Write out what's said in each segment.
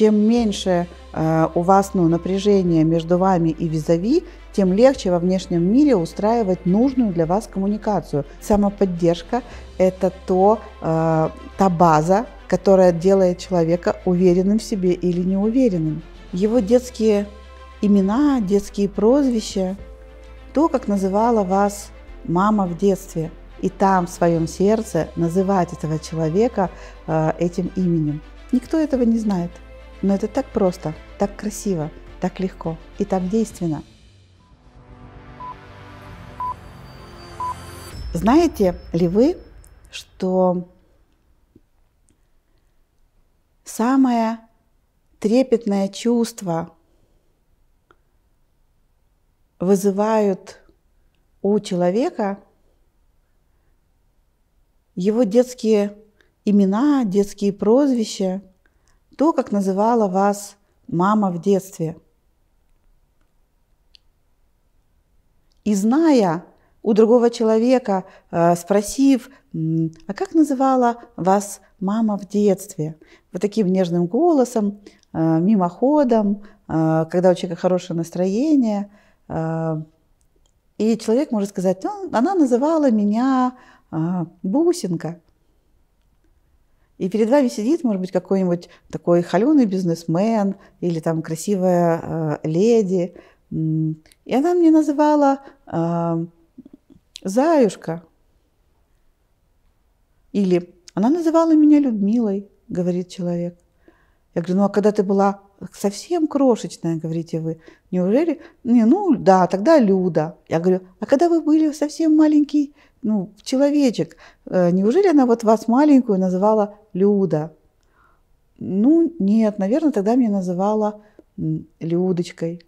чем меньше э, у вас ну, напряжения между вами и визави, тем легче во внешнем мире устраивать нужную для вас коммуникацию. Самоподдержка – это то, э, та база, которая делает человека уверенным в себе или неуверенным. Его детские имена, детские прозвища, то, как называла вас мама в детстве, и там в своем сердце называть этого человека э, этим именем. Никто этого не знает. Но это так просто, так красиво, так легко и так действенно. Знаете ли вы, что самое трепетное чувство вызывают у человека его детские имена, детские прозвища, то, как называла вас мама в детстве. И зная у другого человека, э, спросив, а как называла вас мама в детстве? Вот таким нежным голосом, э, мимоходом, э, когда у человека хорошее настроение. И человек может сказать, «Ну, она называла меня бусинка. И перед вами сидит, может быть, какой-нибудь такой холеный бизнесмен или там красивая э, леди. И она мне называла э, Заюшка. Или она называла меня Людмилой, говорит человек. Я говорю, ну а когда ты была совсем крошечная, говорите вы, неужели? Не, ну да, тогда Люда. Я говорю, а когда вы были совсем маленький ну, человечек. Э, неужели она вот вас маленькую называла Люда? Ну, нет, наверное, тогда меня называла Людочкой.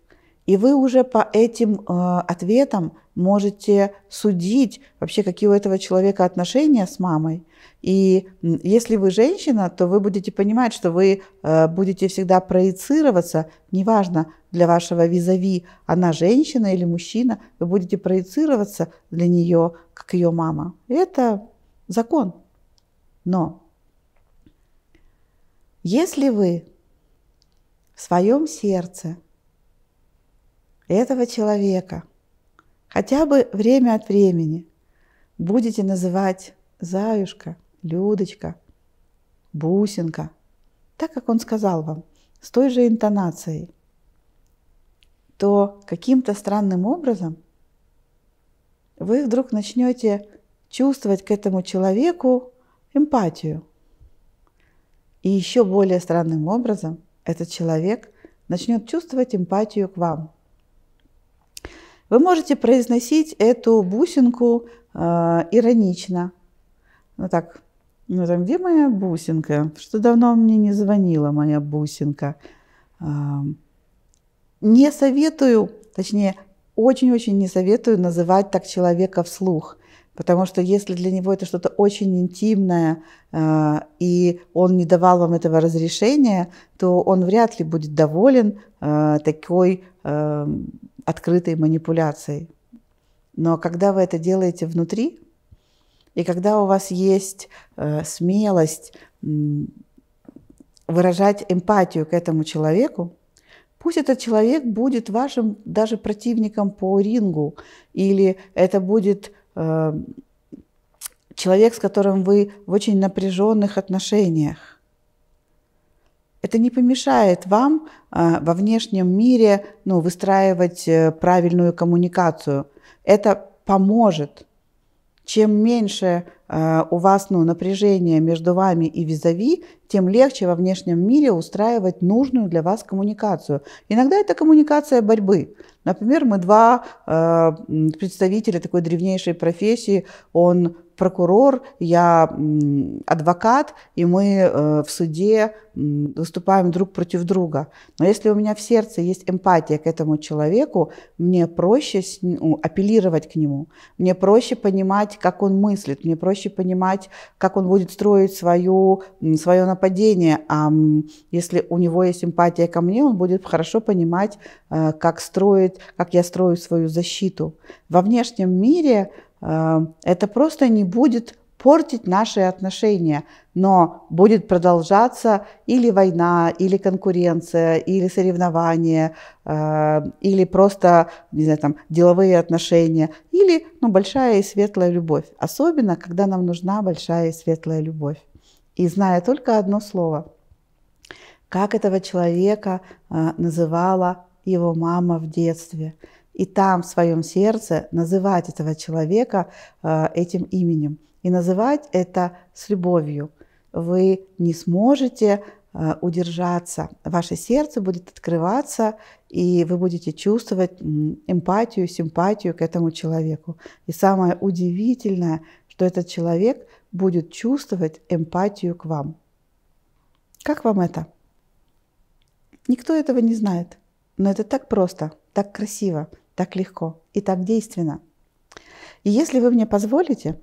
И вы уже по этим э, ответам можете судить вообще, какие у этого человека отношения с мамой. И если вы женщина, то вы будете понимать, что вы э, будете всегда проецироваться, неважно для вашего визави, она женщина или мужчина, вы будете проецироваться для нее, как ее мама. это закон. Но если вы в своем сердце – этого человека хотя бы время от времени будете называть Заюшка, Людочка, Бусинка, так как он сказал вам, с той же интонацией, то каким-то странным образом вы вдруг начнете чувствовать к этому человеку эмпатию. И еще более странным образом этот человек начнет чувствовать эмпатию к вам – вы можете произносить эту бусинку э, иронично. Вот ну так. Ну там, где моя бусинка? Что давно мне не звонила моя бусинка. Э, не советую, точнее, очень-очень не советую называть так человека вслух. Потому что если для него это что-то очень интимное, э, и он не давал вам этого разрешения, то он вряд ли будет доволен э, такой э, открытой манипуляцией. Но когда вы это делаете внутри, и когда у вас есть э, смелость э, выражать эмпатию к этому человеку, пусть этот человек будет вашим даже противником по рингу, или это будет э, человек, с которым вы в очень напряженных отношениях это не помешает вам а, во внешнем мире ну, выстраивать э, правильную коммуникацию. Это поможет. Чем меньше а, у вас ну, напряжение между вами и визави, тем легче во внешнем мире устраивать нужную для вас коммуникацию. Иногда это коммуникация борьбы. Например, мы два э, представителя такой древнейшей профессии, он прокурор, я адвокат, и мы э, в суде выступаем друг против друга. Но если у меня в сердце есть эмпатия к этому человеку, мне проще ну, апеллировать к нему, мне проще понимать, как он мыслит, мне проще понимать, как он будет строить свою, свое направление нападение, а если у него есть симпатия ко мне, он будет хорошо понимать, э, как строит, как я строю свою защиту. Во внешнем мире э, это просто не будет портить наши отношения, но будет продолжаться или война, или конкуренция, или соревнования, э, или просто, не знаю, там, деловые отношения, или, ну, большая и светлая любовь. Особенно, когда нам нужна большая и светлая любовь и зная только одно слово. Как этого человека а, называла его мама в детстве. И там в своем сердце называть этого человека а, этим именем. И называть это с любовью. Вы не сможете а, удержаться. Ваше сердце будет открываться, и вы будете чувствовать эмпатию, симпатию к этому человеку. И самое удивительное, то этот человек будет чувствовать эмпатию к вам. Как вам это? Никто этого не знает, но это так просто, так красиво, так легко и так действенно. И если вы мне позволите,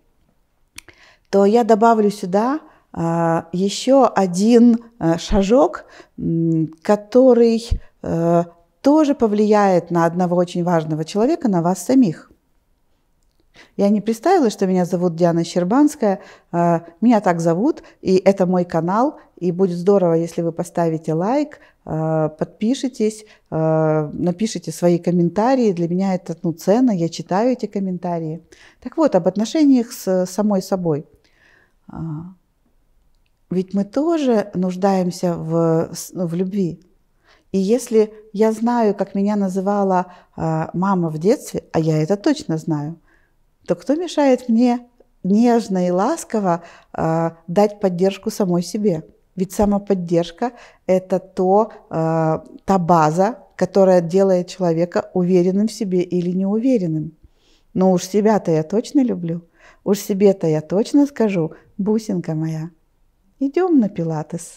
то я добавлю сюда а, еще один а, шажок, который а, тоже повлияет на одного очень важного человека, на вас самих. Я не представила, что меня зовут Диана Щербанская. А, меня так зовут, и это мой канал. И будет здорово, если вы поставите лайк, а, подпишитесь, а, напишите свои комментарии. Для меня это ну, ценно, я читаю эти комментарии. Так вот, об отношениях с самой собой. Ведь мы тоже нуждаемся в, ну, в любви. И если я знаю, как меня называла мама в детстве, а я это точно знаю – то кто мешает мне нежно и ласково э, дать поддержку самой себе? Ведь самоподдержка – это то, э, та база, которая делает человека уверенным в себе или неуверенным. Но уж себя-то я точно люблю. Уж себе-то я точно скажу, бусинка моя, идем на пилатес.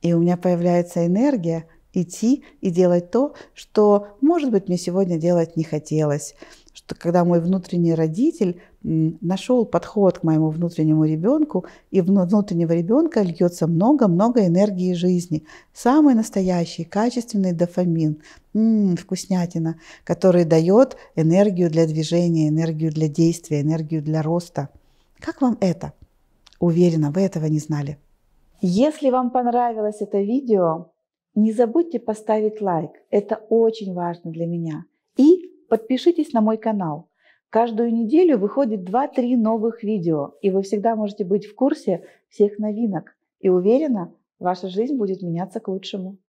И у меня появляется энергия – идти и делать то, что, может быть, мне сегодня делать не хотелось. Что когда мой внутренний родитель нашел подход к моему внутреннему ребенку, и внутреннего ребенка льется много-много энергии жизни. Самый настоящий, качественный дофамин, м-м, вкуснятина, который дает энергию для движения, энергию для действия, энергию для роста. Как вам это? Уверена, вы этого не знали. Если вам понравилось это видео, не забудьте поставить лайк, это очень важно для меня. И подпишитесь на мой канал. Каждую неделю выходит 2-3 новых видео, и вы всегда можете быть в курсе всех новинок. И уверена, ваша жизнь будет меняться к лучшему.